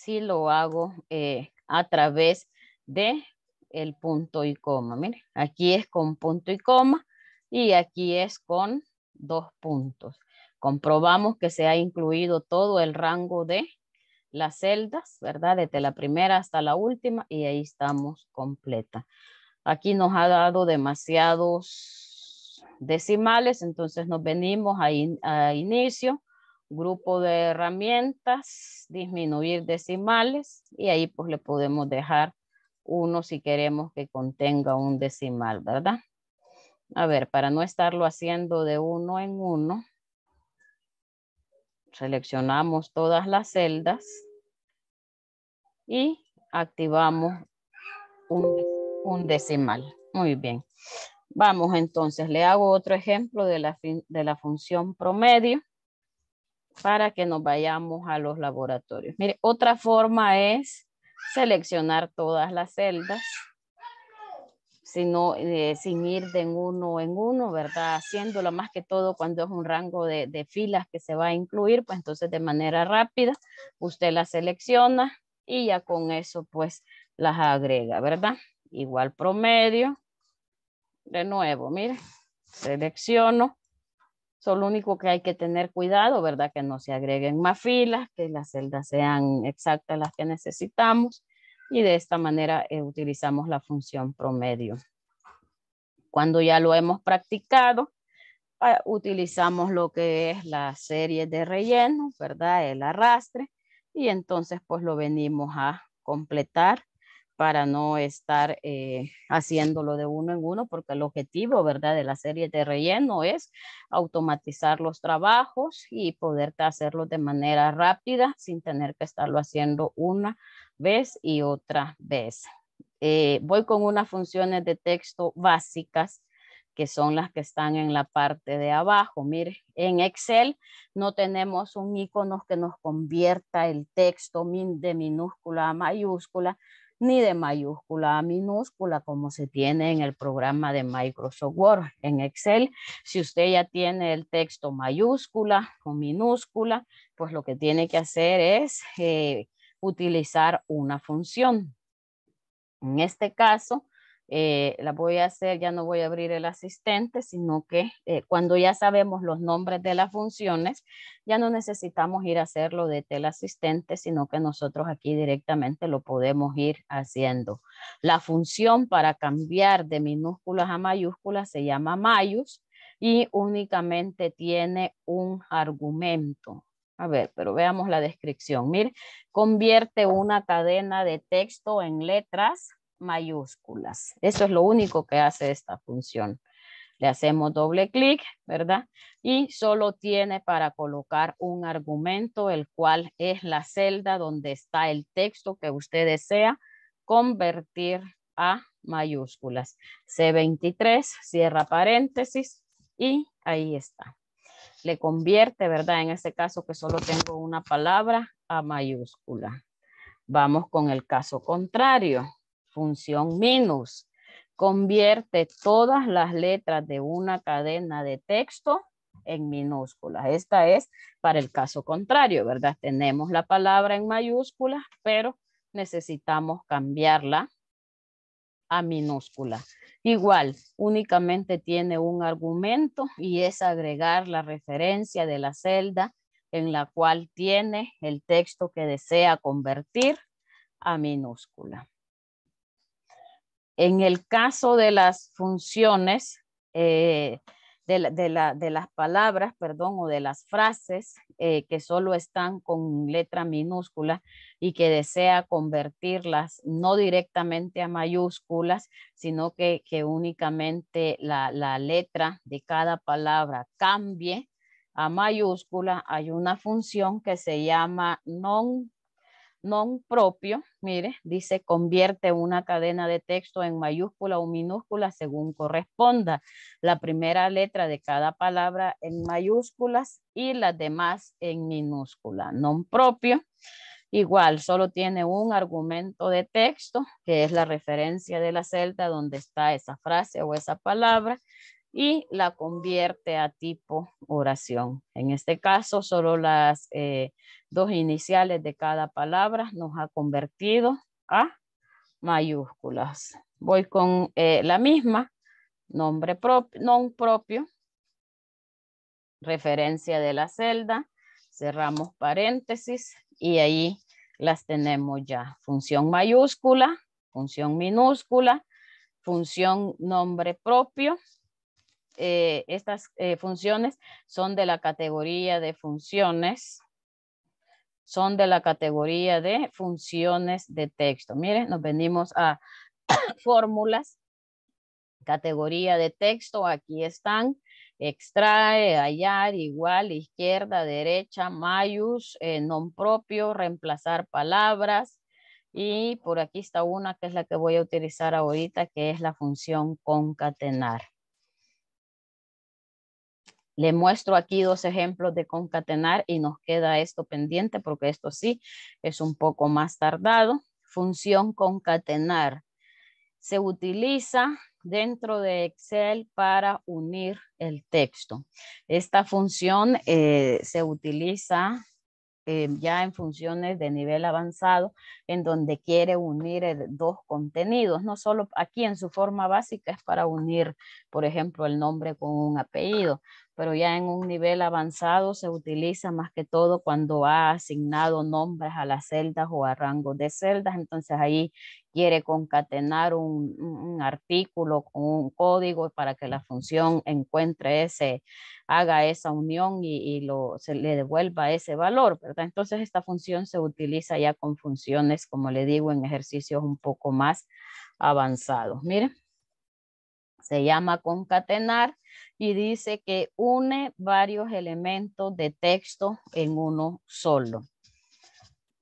si lo hago eh, a través de el punto y coma. Miren, aquí es con punto y coma y aquí es con dos puntos. Comprobamos que se ha incluido todo el rango de las celdas, ¿verdad? Desde la primera hasta la última y ahí estamos completa. Aquí nos ha dado demasiados decimales, entonces nos venimos a inicio grupo de herramientas, disminuir decimales y ahí pues le podemos dejar uno si queremos que contenga un decimal, ¿verdad? A ver, para no estarlo haciendo de uno en uno, seleccionamos todas las celdas y activamos un, decimal. Muy bien. Vamos entonces, le hago otro ejemplo de la función promedio para que nos vayamos a los laboratorios. Mire, otra forma es seleccionar todas las celdas, sino eh, sin ir de uno en uno, ¿verdad? Haciéndolo más que todo cuando es un rango de, de filas que se va a incluir, pues entonces de manera rápida usted las selecciona y ya con eso pues las agrega, ¿verdad? Igual promedio, de nuevo, mire, selecciono, Solo único que hay que tener cuidado, ¿verdad? Que no se agreguen más filas, que las celdas sean exactas las que necesitamos y de esta manera eh, utilizamos la función promedio. Cuando ya lo hemos practicado, ah, utilizamos lo que es la serie de relleno, ¿verdad? El arrastre y entonces pues lo venimos a completar para no estar eh, haciéndolo de uno en uno, porque el objetivo, ¿verdad?, de la serie de relleno es automatizar los trabajos y poder hacerlo de manera rápida sin tener que estarlo haciendo una vez y otra vez. Eh, voy con unas funciones de texto básicas que son las que están en la parte de abajo. Mire, en Excel no tenemos un icono que nos convierta el texto de minúscula a mayúscula, ni de mayúscula a minúscula como se tiene en el programa de Microsoft Word. En Excel, si usted ya tiene el texto mayúscula o minúscula, pues lo que tiene que hacer es eh, utilizar una función. En este caso, eh, la voy a hacer, ya no voy a abrir el asistente, sino que eh, cuando ya sabemos los nombres de las funciones, ya no necesitamos ir a hacerlo desde el asistente, sino que nosotros aquí directamente lo podemos ir haciendo. La función para cambiar de minúsculas a mayúsculas se llama mayus y únicamente tiene un argumento. A ver, pero veamos la descripción. Mire, convierte una cadena de texto en letras mayúsculas. Eso es lo único que hace esta función. Le hacemos doble clic, ¿verdad? Y solo tiene para colocar un argumento, el cual es la celda donde está el texto que usted desea convertir a mayúsculas. C23, cierra paréntesis y ahí está. Le convierte, ¿verdad? En este caso que solo tengo una palabra a mayúscula. Vamos con el caso contrario. Función minus. Convierte todas las letras de una cadena de texto en minúsculas. Esta es para el caso contrario, ¿verdad? Tenemos la palabra en mayúsculas, pero necesitamos cambiarla a minúscula. Igual, únicamente tiene un argumento y es agregar la referencia de la celda en la cual tiene el texto que desea convertir a minúscula. En el caso de las funciones, eh, de, las palabras, perdón, o de las frases eh, que solo están con letra minúscula y que desea convertirlas no directamente a mayúsculas, sino que, únicamente la, la, letra de cada palabra cambie a mayúscula, hay una función que se llama non non propio, mire, dice convierte una cadena de texto en mayúscula o minúscula según corresponda. La primera letra de cada palabra en mayúsculas y las demás en minúscula. Non propio, igual, solo tiene un argumento de texto, que es la referencia de la celda donde está esa frase o esa palabra y la convierte a tipo oración. En este caso, solo las eh, dos iniciales de cada palabra nos ha convertido a mayúsculas. Voy con eh, la misma, nombre propio, propio, referencia de la celda, cerramos paréntesis y ahí las tenemos ya. Función mayúscula, función minúscula, función nombre propio, eh, estas eh, funciones son de la categoría de funciones, son de la categoría de funciones de texto. Miren, nos venimos a fórmulas, categoría de texto, aquí están, extrae, hallar, igual, izquierda, derecha, mayús, eh, non propio, reemplazar palabras, y por aquí está una que es la que voy a utilizar ahorita, que es la función concatenar. Le muestro aquí dos ejemplos de concatenar y nos queda esto pendiente porque esto sí es un poco más tardado. Función concatenar. Se utiliza dentro de Excel para unir el texto. Esta función eh, se utiliza eh, ya en funciones de nivel avanzado, en donde quiere unir eh, dos contenidos, no solo aquí en su forma básica es para unir, por ejemplo, el nombre con un apellido, pero ya en un nivel avanzado se utiliza más que todo cuando ha asignado nombres a las celdas o a rangos de celdas, entonces ahí quiere concatenar un, artículo con un código para que la función encuentre ese, haga esa unión y, se le devuelva ese valor, ¿verdad? Entonces esta función se utiliza ya con funciones, como le digo, en ejercicios un poco más avanzados. Miren, se llama concatenar y dice que une varios elementos de texto en uno solo.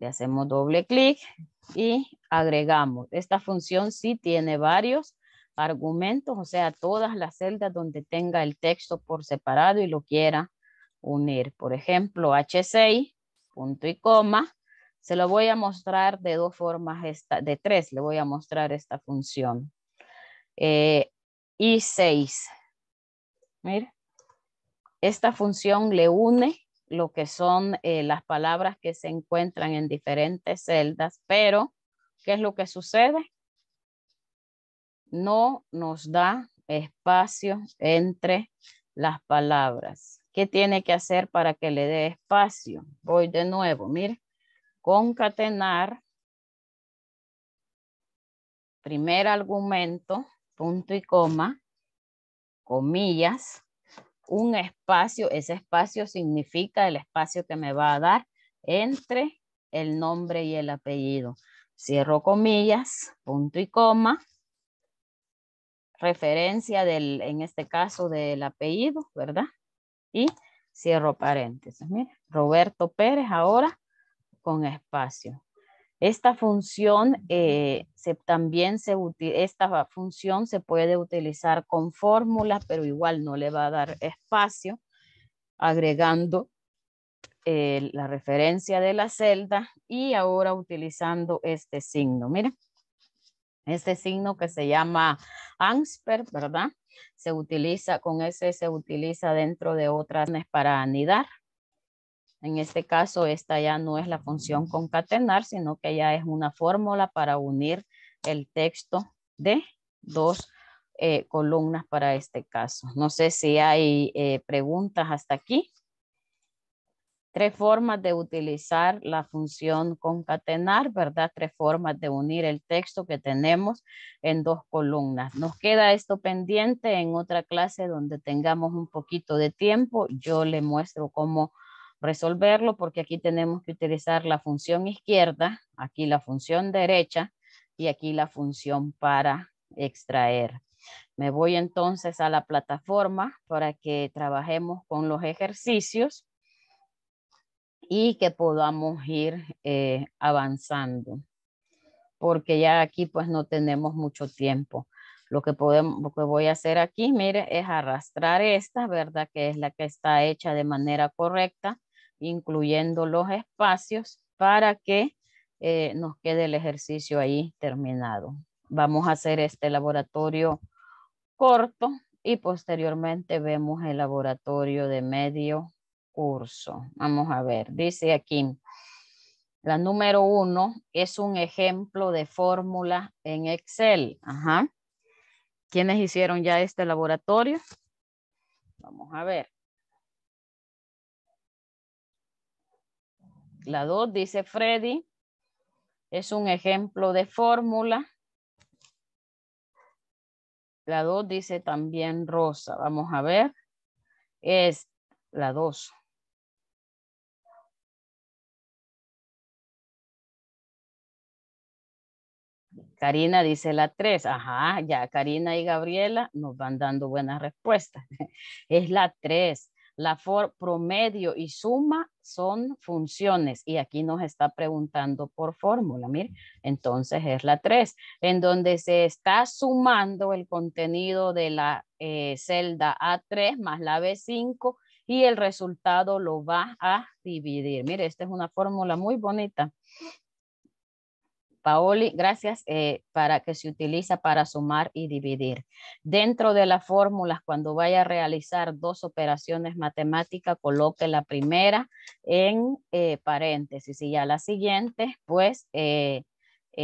Le hacemos doble clic y agregamos. Esta función sí tiene varios argumentos, o sea, todas las celdas donde tenga el texto por separado y lo quiera unir. Por ejemplo, H6, punto y coma, se lo voy a mostrar de dos formas, esta, de tres le voy a mostrar esta función. y eh, 6 Mira, esta función le une lo que son eh, las palabras que se encuentran en diferentes celdas, pero ¿qué es lo que sucede? No nos da espacio entre las palabras. ¿Qué tiene que hacer para que le dé espacio? Voy de nuevo, mire, concatenar primer argumento, punto y coma, comillas, un espacio, ese espacio significa el espacio que me va a dar entre el nombre y el apellido. Cierro comillas, punto y coma, referencia del, en este caso del apellido, ¿verdad? Y cierro paréntesis. Roberto Pérez ahora con espacio. Esta función, eh, se, también se, esta función se puede utilizar con fórmulas, pero igual no le va a dar espacio, agregando eh, la referencia de la celda y ahora utilizando este signo. Mira, este signo que se llama ANSPER, ¿verdad? Se utiliza, con ese se utiliza dentro de otras para anidar. En este caso, esta ya no es la función concatenar, sino que ya es una fórmula para unir el texto de dos eh, columnas para este caso. No sé si hay eh, preguntas hasta aquí. Tres formas de utilizar la función concatenar, ¿verdad? Tres formas de unir el texto que tenemos en dos columnas. Nos queda esto pendiente en otra clase donde tengamos un poquito de tiempo. Yo le muestro cómo resolverlo porque aquí tenemos que utilizar la función izquierda, aquí la función derecha y aquí la función para extraer. Me voy entonces a la plataforma para que trabajemos con los ejercicios y que podamos ir eh, avanzando, porque ya aquí pues no tenemos mucho tiempo. Lo que, podemos, lo que voy a hacer aquí, mire, es arrastrar esta, ¿verdad? Que es la que está hecha de manera correcta incluyendo los espacios para que eh, nos quede el ejercicio ahí terminado. Vamos a hacer este laboratorio corto y posteriormente vemos el laboratorio de medio curso. Vamos a ver, dice aquí, la número uno es un ejemplo de fórmula en Excel. Ajá. ¿Quiénes hicieron ya este laboratorio? Vamos a ver. La 2 dice Freddy. Es un ejemplo de fórmula. La 2 dice también rosa. Vamos a ver. Es la 2. Karina dice la 3. Ajá, ya Karina y Gabriela nos van dando buenas respuestas. Es la 3. La promedio y suma son funciones y aquí nos está preguntando por fórmula, mire, mm. entonces es la 3, en donde se está sumando el contenido de la eh, celda A3 más la B5 y el resultado lo va a dividir. Mire, esta es una fórmula muy bonita Paoli, gracias, eh, para que se utiliza para sumar y dividir. Dentro de las fórmulas, cuando vaya a realizar dos operaciones matemáticas, coloque la primera en eh, paréntesis y ya la siguiente, pues, eh,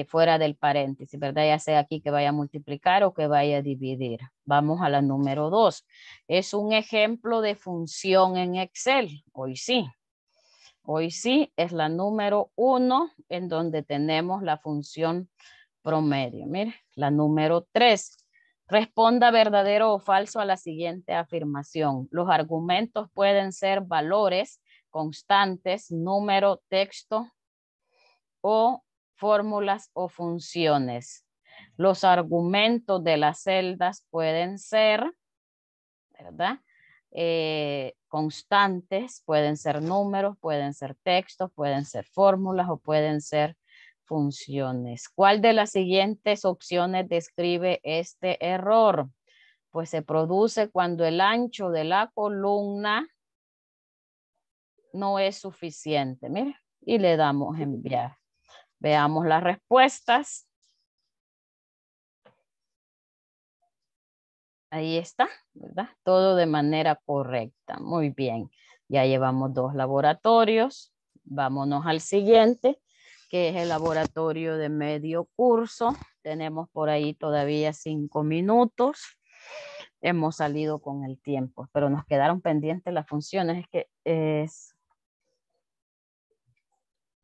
fuera del paréntesis, ¿verdad? Ya sea aquí que vaya a multiplicar o que vaya a dividir. Vamos a la número dos. Es un ejemplo de función en Excel, hoy sí, Hoy sí es la número uno en donde tenemos la función promedio. Mire, la número tres. Responda verdadero o falso a la siguiente afirmación. Los argumentos pueden ser valores, constantes, número, texto o fórmulas o funciones. Los argumentos de las celdas pueden ser, ¿verdad? Eh, constantes, pueden ser números, pueden ser textos, pueden ser fórmulas o pueden ser funciones. ¿Cuál de las siguientes opciones describe este error? Pues se produce cuando el ancho de la columna no es suficiente. Mire, y le damos enviar. Veamos las respuestas. Ahí está, ¿verdad? Todo de manera correcta. Muy bien. Ya llevamos dos laboratorios. Vámonos al siguiente, que es el laboratorio de medio curso. Tenemos por ahí todavía cinco minutos. Hemos salido con el tiempo, pero nos quedaron pendientes las funciones. Es que es...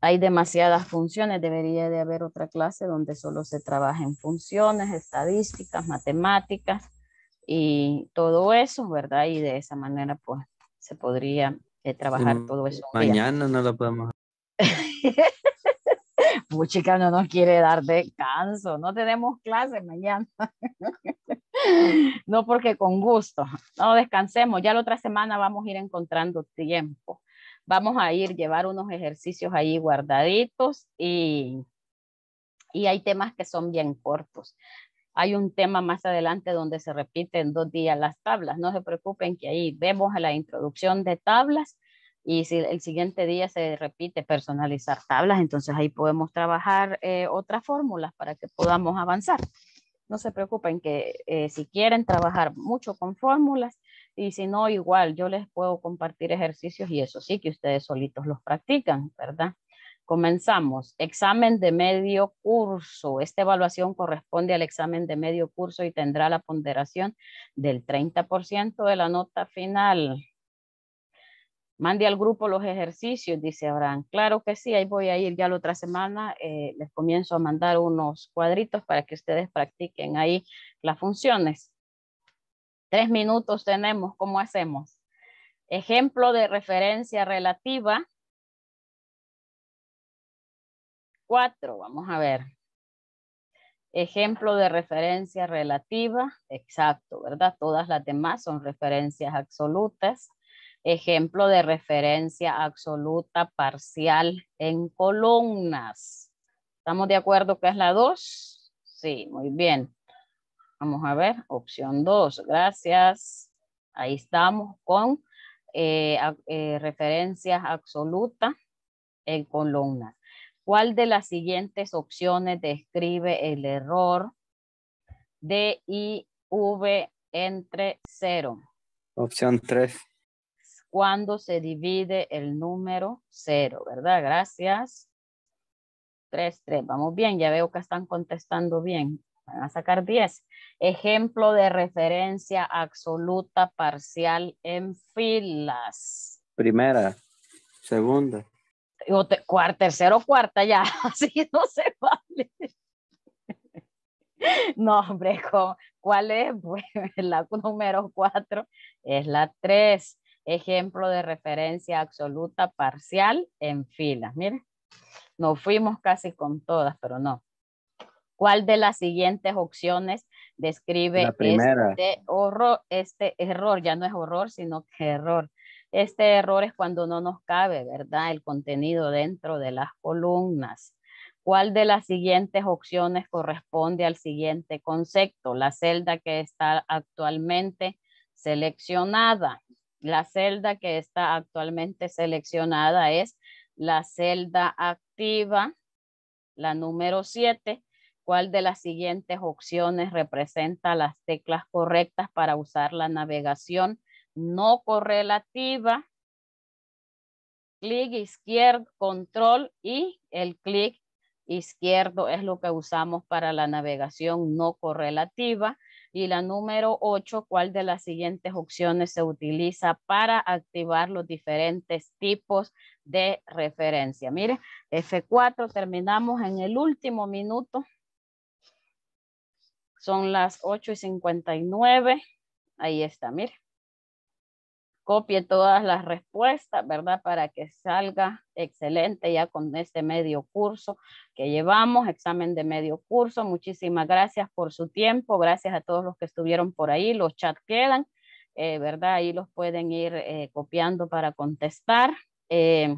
Hay demasiadas funciones, debería de haber otra clase donde solo se trabajen funciones, estadísticas, matemáticas, y todo eso, ¿verdad? Y de esa manera, pues, se podría eh, trabajar todo eso. Mañana no lo podemos Muchica no nos quiere dar descanso, no tenemos clase mañana. no porque con gusto, no descansemos, ya la otra semana vamos a ir encontrando tiempo. Vamos a ir llevar unos ejercicios ahí guardaditos y, y hay temas que son bien cortos. Hay un tema más adelante donde se repiten dos días las tablas. No se preocupen que ahí vemos la introducción de tablas y si el siguiente día se repite personalizar tablas, entonces ahí podemos trabajar eh, otras fórmulas para que podamos avanzar. No se preocupen que eh, si quieren trabajar mucho con fórmulas y si no, igual yo les puedo compartir ejercicios y eso sí que ustedes solitos los practican, ¿verdad? Comenzamos. Examen de medio curso. Esta evaluación corresponde al examen de medio curso y tendrá la ponderación del 30% de la nota final. Mande al grupo los ejercicios, dice Abraham. Claro que sí, ahí voy a ir ya la otra semana. Eh, les comienzo a mandar unos cuadritos para que ustedes practiquen ahí las funciones. Tres minutos tenemos, ¿cómo hacemos? Ejemplo de referencia relativa vamos a ver. Ejemplo de referencia relativa, exacto, ¿verdad? Todas las demás son referencias absolutas. Ejemplo de referencia absoluta parcial en columnas. ¿Estamos de acuerdo que es la 2? Sí, muy bien. Vamos a ver, opción 2, gracias. Ahí estamos con eh, eh, referencia absoluta referencias absolutas en columnas. ¿Cuál de las siguientes opciones describe el error de V entre 0? Opción 3. Cuando se divide el número 0, ¿verdad? Gracias. 3, 3. Vamos bien, ya veo que están contestando bien. Van a sacar 10. Ejemplo de referencia absoluta parcial en filas. Primera, segunda o tercero cuarta ya, así no se vale. No, hombre, ¿cuál es? Pues la número cuatro es la tres. Ejemplo de referencia absoluta parcial en filas. Miren, nos fuimos casi con todas, pero no. ¿Cuál de las siguientes opciones describe este, este error? Ya no es horror, sino que error. Este error es cuando no nos cabe, ¿verdad? El contenido dentro de las columnas. ¿Cuál de las siguientes opciones corresponde al siguiente concepto? La celda que está actualmente seleccionada. La celda que está actualmente seleccionada es la celda activa, la número 7. ¿Cuál de las siguientes opciones representa las teclas correctas para usar la navegación no correlativa, clic izquierdo, control y el clic izquierdo es lo que usamos para la navegación no correlativa. Y la número 8, ¿cuál de las siguientes opciones se utiliza para activar los diferentes tipos de referencia? Mire, F4, terminamos en el último minuto. Son las 8 y 59. Ahí está, mire copie todas las respuestas, ¿verdad? Para que salga excelente ya con este medio curso que llevamos, examen de medio curso. Muchísimas gracias por su tiempo, gracias a todos los que estuvieron por ahí, los chats quedan, eh, ¿verdad? Ahí los pueden ir eh, copiando para contestar. Eh,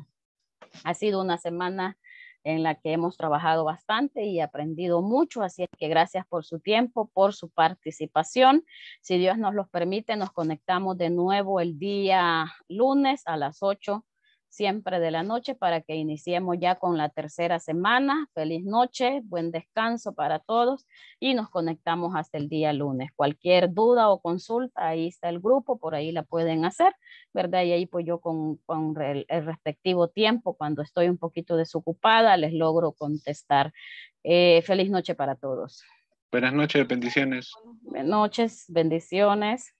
ha sido una semana en la que hemos trabajado bastante y aprendido mucho, así que gracias por su tiempo, por su participación. Si Dios nos lo permite, nos conectamos de nuevo el día lunes a las 8 siempre de la noche para que iniciemos ya con la tercera semana. Feliz noche, buen descanso para todos y nos conectamos hasta el día lunes. Cualquier duda o consulta, ahí está el grupo, por ahí la pueden hacer, ¿verdad? Y ahí pues yo con, el, respectivo tiempo, cuando estoy un poquito desocupada, les logro contestar. Eh, feliz noche para todos. Buenas noches, bendiciones. Buenas noches, bendiciones.